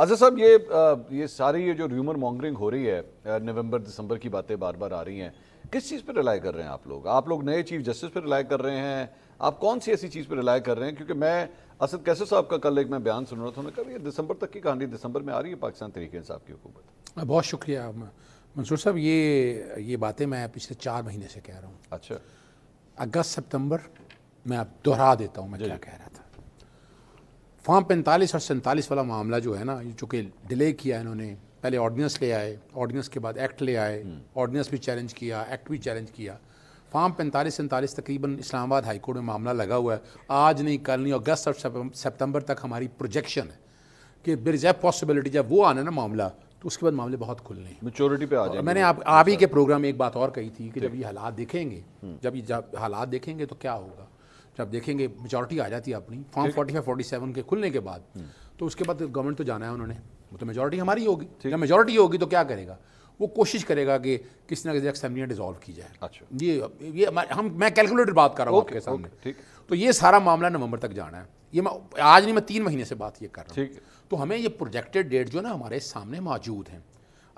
अजय अच्छा साहब ये ये सारी ये जो र्यूमर मॉन्गरिंग हो रही है नवंबर दिसंबर की बातें बार बार आ रही हैं किस चीज़ पर रिलाई कर रहे हैं आप लोग आप लोग नए चीफ जस्टिस पर रिलाई कर रहे हैं आप कौन सी ऐसी चीज़ पर रिलाई कर रहे हैं क्योंकि मैं असद कैसे साहब का कल एक मैं बयान सुन रहा था उन्होंने कहा ये दिसंबर तक की कहानी दिसंबर में आ रही है पाकिस्तान तरीके साहब की हुकूमत बहुत शुक्रिया मंसूर साहब ये ये बातें मैं पिछले चार महीने से कह रहा हूँ अच्छा अगस्त सितंबर मैं आप दोहरा देता हूँ मैं क्या कह रहा था फॉर्म पैंतालीस और सैंतालीस वाला मामला जो है ना चूँकि डिले किया इन्होंने पहले ऑर्डिनेंस ले आए ऑर्डिनेंस के बाद एक्ट ले आए ऑर्डिनेंस हम्म। भी चैलेंज किया एक्ट भी चैलेंज किया फार्म पैंतालीस सैंतालीस तकरीबन इस्लामाबाद हाईकोर्ट में मामला लगा हुआ है आज नहीं कल नहीं अगस्त और सितंबर तक हमारी प्रोजेक्शन है कि बिर जैब पॉसिबिलिटी जब वो आना ना मामला तो उसके बाद मामले बहुत खुलने हैं मेचोरिटी पे आ जाए मैंने आप आप ही के प्रोग्राम में एक बात और कही थी कि जब ये हालात देखेंगे हम्म। जब ये हालात देखेंगे तो क्या होगा जब देखेंगे मेजोरिटी आ जाती है अपनी form forty five forty seven के खुलने के बाद हम्म। तो उसके बाद गवर्नमेंट तो जाना है उन्होंने वो तो मेजोरिटी हमारी होगी जब मेजोरिटी होगी तो क्या करेगा वो कोशिश करेगा कि किसी ना किसी असेंबली डिजॉल्व की जाए अच्छा ये ये हम मैं कैलकुलेटर बात कर रहा हूँ आपके सामने ठीक तो ये सारा मामला नवंबर तक जाना है ये मैं आज नहीं मैं तीन महीने से बात ये कर रहा हूँ तो हमें ये प्रोजेक्टेड डेट जो ना हमारे सामने मौजूद हैं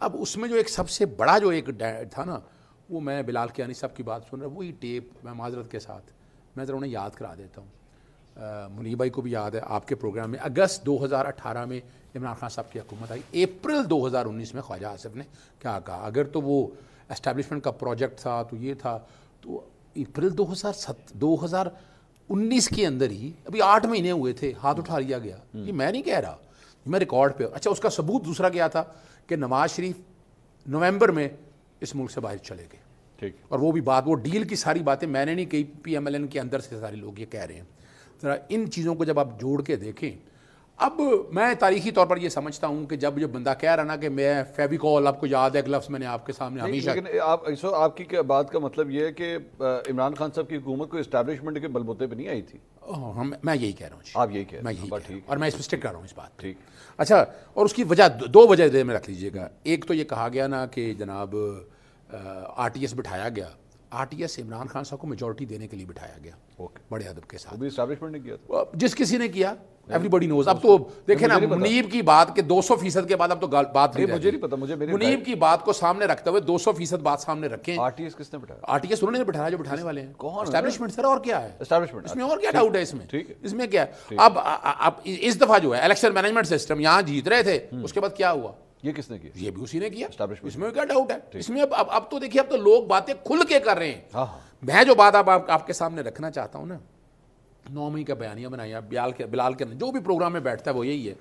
अब उसमें जो एक सबसे बड़ा जो एक डेट था ना वो मैं बिलाल कियानी साहब की बात सुन रहा हूँ वही टेप मैं माजरत के साथ मैं ज़रा उन्हें याद करा देता हूँ मुनी भाई को भी याद है आपके प्रोग्राम में अगस्त 2018 में इमरान खान साहब की हुकूमत आई अप्रैल 2019 में ख्वाजा आसफ ने क्या कहा अगर तो वो इस्टेबलिशमेंट का प्रोजेक्ट था तो ये था तो अप्रैल दो हज़ार सत दो हज़ार उन्नीस के अंदर ही अभी आठ महीने हुए थे हाथ उठा लिया गया हम्म। ये मैं नहीं कह रहा मैं रिकॉर्ड पर अच्छा उसका सबूत दूसरा क्या था कि नवाज शरीफ नवंबर में इस मुल्क से बाहर चले गए ठीक और वो भी बात वो डील की सारी बातें मैंने नहीं कही पी एम एल एन के अंदर से सारे लोग ये कह रहे हैं ज़रा इन चीज़ों को जब आप जोड़ के देखें अब मैं तारीखी तौर पर ये समझता हूँ कि जब जो बंदा कह रहा ना कि मैं फेविकॉल आपको याद है लफ्स मैंने आपके सामने हमेशा लेकिन आप इस आपकी क्या बात का मतलब ये है कि इमरान खान साहब की हुकूमत को इस्टेब्लिशमेंट के बलबूते पर नहीं आई थी हम मैं यही कह रहा हूँ आप यही कह रहे मैं यही हाँ, कह और मैं इस पर स्टिक कर रहा हूँ इस बात ठीक अच्छा और उसकी वजह दो वजह में रख लीजिएगा एक तो ये कहा गया ना कि जनाब आर टी एस बिठाया गया R T S Imran Khan साहब को मेजोरिटी देने के लिए बिठाया गया ओके बड़े अदब के साथ इस्टेब्लिशमेंट ने किया था जिस किसी ने किया एवरीबडी नोज अब तो देखे ना मुनीब की बात के 200 फीसद के बाद अब तो बात नहीं मुझे नहीं पता मुझे मुनीब की बात को सामने रखते हुए 200 फीसद बात सामने रखें आरटीएस किसने बिठाया आरटीएस उन्होंने बिठाया जो बिठाने वाले हैं कौन एस्टैब्लिशमेंट सर और क्या है एस्टैब्लिशमेंट इसमें अच्छा। और क्या डाउट है इसमें इसमें क्या है अब अब इस दफा जो है इलेक्शन मैनेजमेंट सिस्टम यहाँ जीत रहे थे हम्म। उसके बाद क्या हुआ ये किसने किया ये भी उसी ने किया इसमें क्या डाउट है इसमें अब अब, तो देखिए अब तो लोग बातें खुल के कर रहे हैं हाँ, हाँ। मैं जो बात अब आप आपके सामने रखना चाहता हूँ ना नौ मई का बयानिया बनाया बिलाल के बिलाल के जो भी प्रोग्राम में बैठता है वो यही है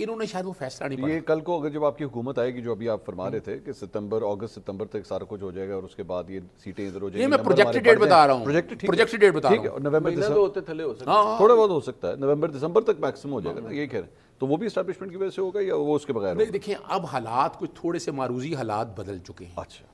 इन्होंने शायद वो फैसला नहीं ये कल को अगर जब आपकी हुकूमत आएगी जो अभी आप फरमा रहे हम्म। थे कि सितंबर अगस्त सितंबर तक सारा कुछ हो जाएगा और उसके बाद ये सीटें इधर हो जाएगी मैं प्रोजेक्टेड डेट बता रहा हूँ प्रोजेक्टेड डेट बता रहा हूँ नवंबर तो दिसंबर हाँ, हाँ। थोड़ा बहुत हो सकता है नवंबर दिसंबर तक मैक्सिमम हो जाएगा ना हाँ। ये कह रहे हैं तो वो भी स्टैब्लिशमेंट की वजह से होगा या वो उसके बगैर नहीं देखिए अब हालात कुछ थोड़े से मारूजी हालात बदल चुके हैं अच्छा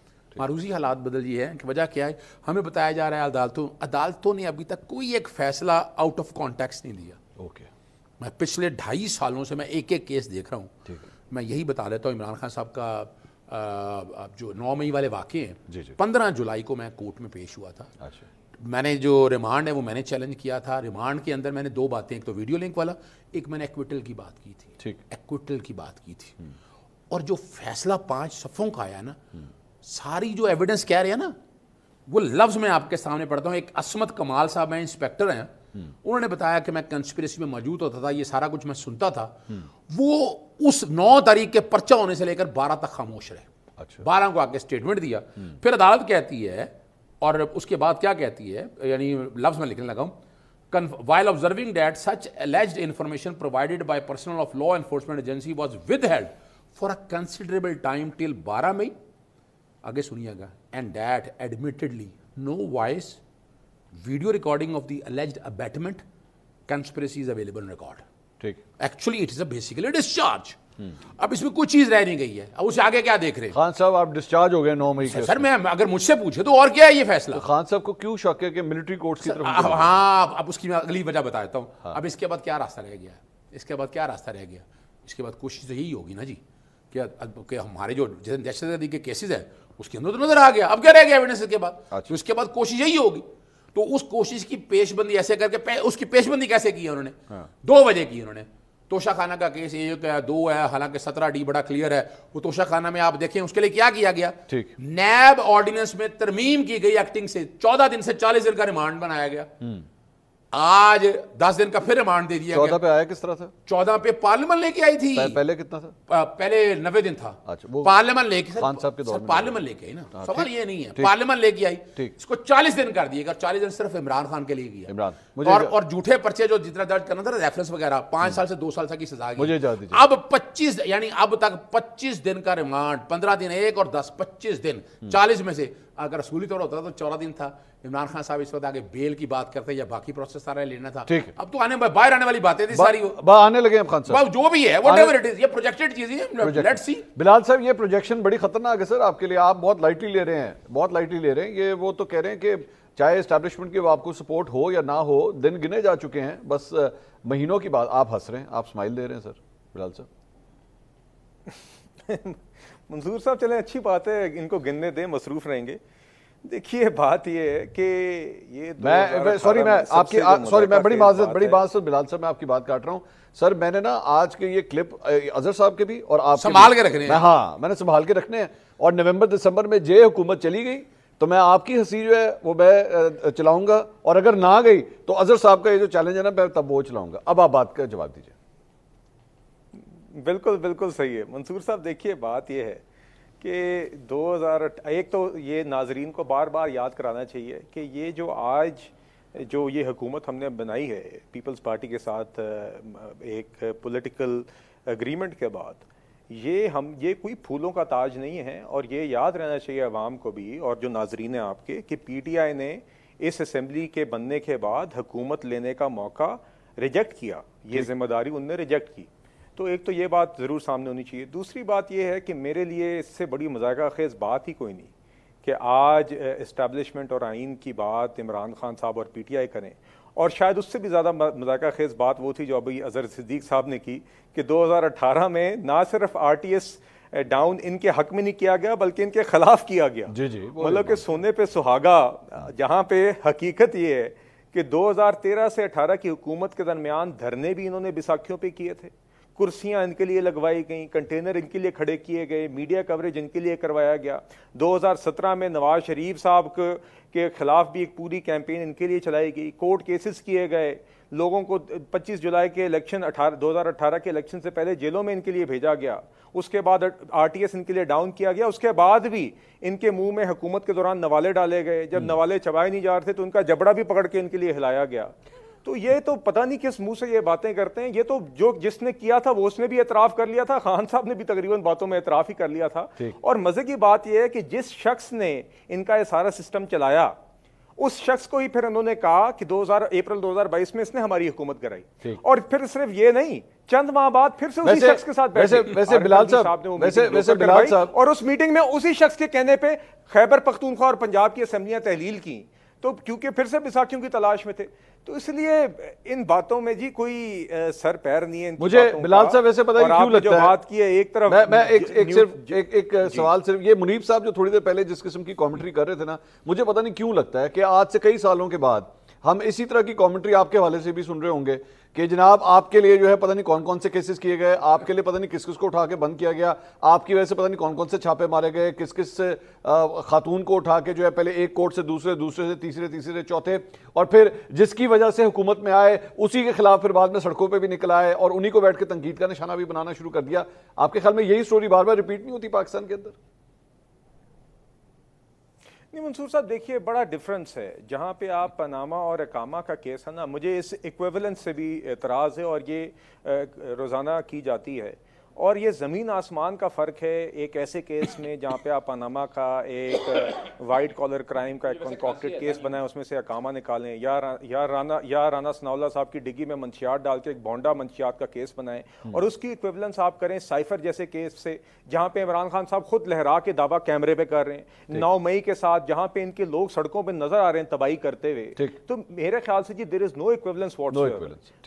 मारूजी हालात बदल गए हैं कि वजह क्या है हमें बताया जा रहा है अदालतों अदालतों ने अभी तक कोई एक फैसला आउट ऑफ कॉन्टेक्स्ट नहीं दिया ओके मैं पिछले ढाई सालों से मैं एक एक केस देख रहा हूँ मैं यही बता देता हूँ इमरान खान साहब का आ, जो नौ मई वाले वाक्य हैं पंद्रह जुलाई को मैं कोर्ट में पेश हुआ था अच्छा। मैंने जो रिमांड है वो मैंने चैलेंज किया था रिमांड के अंदर मैंने दो बातें एक तो वीडियो लिंक वाला एक मैंने एक्विटल की बात की थी एक्विटल की बात की थी हम्म। और जो फैसला पांच सफ़ों का आया ना सारी जो एविडेंस कह रहे हैं ना वो लफ्ज़ मैं आपके सामने पढ़ता हूँ एक असमत कमाल साहब हैं इंस्पेक्टर हैं उन्होंने बताया कि मैं कंस्पिरेसी में मौजूद होता था ये सारा कुछ मैं सुनता था वो उस नौ तारीख के पर्चा होने से लेकर बारह तक खामोश रहे अच्छा। बारह को आके स्टेटमेंट दिया फिर अदालत कहती है और उसके बाद क्या कहती है यानी लफ्ज में लिखने लगा हूँ while observing that such alleged information provided by personnel of law enforcement agency was withheld for a considerable time till बारह मई आगे सुनिएगा and that admittedly no voice video recording of the alleged abetment conspiracy is available record ठीक actually it is basically discharge अब इसमें कुछ चीज रह नहीं गई है अब उसे आगे क्या देख रहे हैं खान साहब आप डिस्चार्ज हो गए नौ मई के सर मैं अगर मुझसे पूछे तो और क्या है ये फैसला तो खान साहब को क्यों शक है कि मिलिट्री कोर्ट की तरफ अब हाँ अब उसकी मैं अगली वजह बता देता हूँ हाँ। अब इसके बाद क्या रास्ता रह गया इसके बाद क्या रास्ता रह गया इसके बाद कोशिश तो यही होगी ना जी कि हमारे जो जैसे दहशतगर्दी के केसेज है उसके अंदर तो नजर आ गया अब क्या रह गया एविडेंस के बाद उसके अच्छा। तो बाद कोशिश यही होगी तो उस कोशिश की पेशबंदी ऐसे करके पे, उसकी पेशबंदी कैसे की है उन्होंने हाँ। दो वजह की उन्होंने खाना का केस एक तो है दो है हालांकि सत्रह डी बड़ा क्लियर है वो खाना में आप देखें उसके लिए क्या किया गया नैब ऑर्डिनेंस में तरमीम की गई एक्टिंग से चौदह दिन से चालीस दिन का रिमांड बनाया गया हम्म। आज दस दिन का फिर रिमांड दे दिया चौदह पे आया किस तरह था चौदह पे पार्लियामेंट लेके आई थी पहले कितना था पहले नब्बे दिन था अच्छा, पार्लियामेंट लेके पार्लियामेंट लेके आई ना हाँ, सवाल ये नहीं है पार्लियामेंट लेके आई इसको चालीस दिन कर दिएगा चालीस दिन सिर्फ इमरान खान के लिए इमरान और और झूठे पर्चे जो जितना दर्ज करना था रेफरेंस वगैरह पांच साल से दो साल तक की सजा मुझे अब पच्चीस यानी अब तक पच्चीस दिन का रिमांड पंद्रह दिन एक और दस पच्चीस दिन हम्म। चालीस में से अगर असूली तौर होता तो चौदह दिन था इमरान खान साहब इस वक्त आगे बेल की बात करते या बाकी प्रोसेस सारा लेना था ठीक अब तो आने बाहर आने वाली बातें थी सारी आने लगे खान साहब जो भी है इट इज ये प्रोजेक्टेड चीज है बिलाल साहब ये प्रोजेक्शन बड़ी खतरनाक है सर आपके लिए आप बहुत लाइटली ले रहे हैं बहुत लाइटली ले रहे हैं ये वो तो कह रहे हैं कि चाहे इस्टेब्लिशमेंट की आपको सपोर्ट हो या ना हो दिन गिने जा चुके हैं बस महीनों की बात आप हंस रहे हैं आप स्माइल दे रहे हैं सर बिलाल साहब मंजूर साहब चले अच्छी बात है इनको गिनने दें मसरूफ रहेंगे देखिए बात ये है कि ये मैं सॉरी मैं आपकी सॉरी मैं बड़ी माजरत बड़ी बात सर बिलाल साहब मैं आपकी बात काट रहा हूँ सर मैंने ना आज के ये क्लिप अजहर साहब के भी और आप संभाल के रखने हैं हाँ मैंने संभाल के रखने हैं और नवंबर दिसंबर में जे हुकूमत चली गई तो मैं आपकी हंसी जो है वो मैं चलाऊंगा और अगर ना गई तो अजहर साहब का ये जो चैलेंज है ना मैं तब वो चलाऊंगा अब आप बात का जवाब दीजिए बिल्कुल बिल्कुल सही है मंसूर साहब देखिए बात यह है कि हज़ार एक तो ये नाजरीन को बार बार याद कराना चाहिए कि ये जो आज जो ये हुकूमत हमने बनाई है पीपल्स पार्टी के साथ एक पॉलिटिकल अग्रीमेंट के बाद ये हम ये कोई फूलों का ताज नहीं है और ये याद रहना चाहिए अवाम को भी और जो नाजरीन है आपके कि पीटीआई ने इस असम्बली के बनने के बाद हुकूमत लेने का मौका रिजेक्ट किया ये जिम्मेदारी उनने रिजेक्ट की तो एक तो ये बात ज़रूर सामने होनी चाहिए दूसरी बात यह है कि मेरे लिए इससे बड़ी मजाक खेज़ बात ही कोई नहीं कि आज इस्टबलिशमेंट और आइन की बात इमरान खान साहब और पी टी आई करें और शायद उससे भी ज़्यादा मजाक खेज़ बात वो थी जो अभी अजहर सिद्दीक साहब ने की कि दो हज़ार अठारह में ना सिर्फ आर टी एस डाउन इनके हक में नहीं किया गया बल्कि इनके खिलाफ किया गया जी जी मतलब कि सोने पे सुहागा जहाँ पे हकीकत ये है कि 2013 से 18 की हुकूमत के दरमियान धरने भी इन्होंने विसाखियों पे किए थे कुर्सियां इनके लिए लगवाई गई कंटेनर इनके लिए खड़े किए गए मीडिया कवरेज इनके लिए करवाया गया 2017 में नवाज शरीफ साहब के खिलाफ भी एक पूरी कैंपेन इनके लिए चलाई गई कोर्ट केसेस किए गए लोगों को 25 जुलाई के इलेक्शन 18 2018 के इलेक्शन से पहले जेलों में इनके लिए भेजा गया उसके बाद आरटीएस इनके लिए डाउन किया गया उसके बाद भी इनके मुंह में हुकूमत के दौरान नवाले डाले गए जब हम्म। नवाले चबाए नहीं जा रहे थे तो उनका जबड़ा भी पकड़ के इनके लिए हिलाया गया तो ये तो पता नहीं किस मुंह से ये बातें करते हैं ये तो जो जिसने किया था वो उसने भी एतराफ़ कर लिया था खान साहब ने भी तकरीबन बातों में एतराफ़ ही कर लिया था और मज़े की बात यह है कि जिस शख्स ने इनका ये सारा सिस्टम चलाया उस शख्स को ही फिर उन्होंने कहा कि 2000 अप्रैल 2022 में इसने हमारी हुकूमत कराई और फिर सिर्फ ये नहीं चंद माह बाद फिर से उसी शख्स के साथ वैसे वैसे बिलाल साहब ने वैसे वैसे बिलाल साहब और उस मीटिंग में उसी शख्स के कहने पे खैबर पख्तूनख्वा और पंजाब की असेंबलियां तहलील की तो क्योंकि फिर से बिसाखियों की तलाश में थे तो इसलिए इन बातों में जी कोई सर पैर नहीं है मुझे बिलाल साहब वैसे पता क्यों लगता है बात की है एक तरफ मैं, मैं एक, एक सिर्फ एक एक सवाल सिर्फ ये मुनीब साहब जो थोड़ी देर पहले जिस किस्म की कमेंट्री कर रहे थे ना मुझे पता नहीं क्यों लगता है कि आज से कई सालों के बाद हम इसी तरह की कमेंट्री आपके हवाले से भी सुन रहे होंगे कि जनाब आपके लिए जो है पता नहीं कौन कौन से केसेस किए गए आपके लिए पता नहीं किस किस को उठा के बंद किया गया आपकी वजह से पता नहीं कौन कौन से छापे मारे गए किस किस खातून को उठा के जो है पहले एक कोर्ट से दूसरे दूसरे से तीसरे तीसरे चौथे और फिर जिसकी वजह से हुकूमत में आए उसी के खिलाफ फिर बाद में सड़कों पर भी निकल आए और उन्हीं को बैठ के तंकीद का निशाना भी बनाना शुरू कर दिया आपके ख्याल में यही स्टोरी बार बार रिपीट नहीं होती पाकिस्तान के अंदर नहीं मंसूर साहब देखिए बड़ा डिफरेंस है जहाँ पे आप पनामा और अकामा का केस है ना मुझे इस इक्वेवलेंस से भी एतराज़ है और ये रोज़ाना की जाती है और ये ज़मीन आसमान का फ़र्क है एक ऐसे केस में जहाँ पे आप अनामा का एक वाइट कॉलर क्राइम का एक कॉन्कॉक्टेड केस बनाए उसमें से अकामा निकालें या या राना या राना सनावला साहब की डिग्गी में मंशियात डाल के एक बोंडा मंशियात का केस बनाएं हम्म। और उसकी इक्विबलेंस आप करें साइफर जैसे केस से जहाँ पे इमरान खान साहब खुद लहरा के दावा कैमरे पे कर रहे हैं नौ मई के साथ जहाँ पे इनके लोग सड़कों पर नजर आ रहे हैं तबाही करते हुए तो मेरे ख्याल से जी there is no equivalence what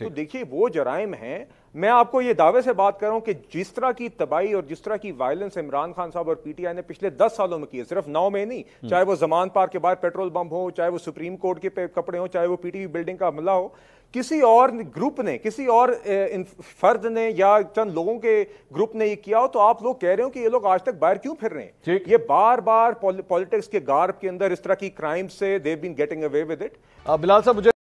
तो देखिए वो जराइम हैं मैं आपको ये दावे से बात कर रहा हूं कि जिस तरह की तबाही और जिस तरह की वायलेंस इमरान खान साहब और पीटीआई ने पिछले दस सालों में की है सिर्फ नौ में नहीं हम्म। चाहे वो जमान पार के बाहर पेट्रोल बम हो चाहे वो सुप्रीम कोर्ट के कपड़े हो चाहे वो पीटीवी बिल्डिंग का हमला हो किसी और ग्रुप ने किसी और फर्द ने या चंद लोगों के ग्रुप ने ये किया हो तो आप लोग कह रहे हो कि ये लोग आज तक बाहर क्यों फिर रहे हैं ये बार बार पॉलिटिक्स के गार्ब के अंदर इस तरह की क्राइम से they've been getting away with it Bilal साहब मुझे